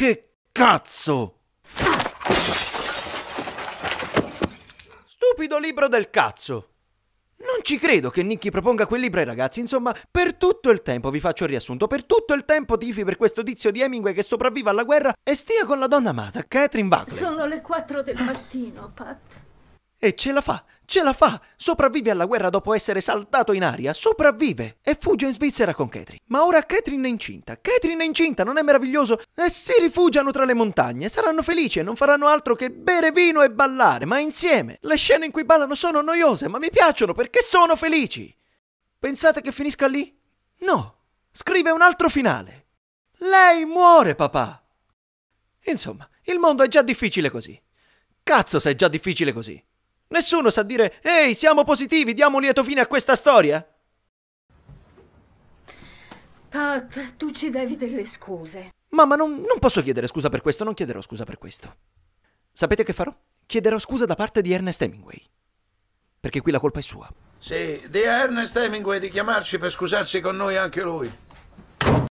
Che cazzo! Stupido libro del cazzo! Non ci credo che Nicky proponga quel libro ai ragazzi, insomma, per tutto il tempo, vi faccio il riassunto, per tutto il tempo tifi per questo tizio di Hemingway che sopravviva alla guerra e stia con la donna amata, Catherine Wagner. Sono le 4 del mattino, Pat. E ce la fa, Ce la fa! Sopravvive alla guerra dopo essere saltato in aria, sopravvive! E fugge in Svizzera con Catherine. Ma ora Catherine è incinta, Catherine è incinta, non è meraviglioso? E eh, si rifugiano tra le montagne, saranno felici e non faranno altro che bere vino e ballare, ma insieme. Le scene in cui ballano sono noiose, ma mi piacciono perché sono felici! Pensate che finisca lì? No! Scrive un altro finale! Lei muore, papà! Insomma, il mondo è già difficile così. Cazzo se è già difficile così! Nessuno sa dire «Ehi, siamo positivi, diamo un lieto fine a questa storia!» Pat, tu ci devi delle scuse. Mamma, non, non posso chiedere scusa per questo, non chiederò scusa per questo. Sapete che farò? Chiederò scusa da parte di Ernest Hemingway. Perché qui la colpa è sua. Sì, di Ernest Hemingway di chiamarci per scusarsi con noi anche lui.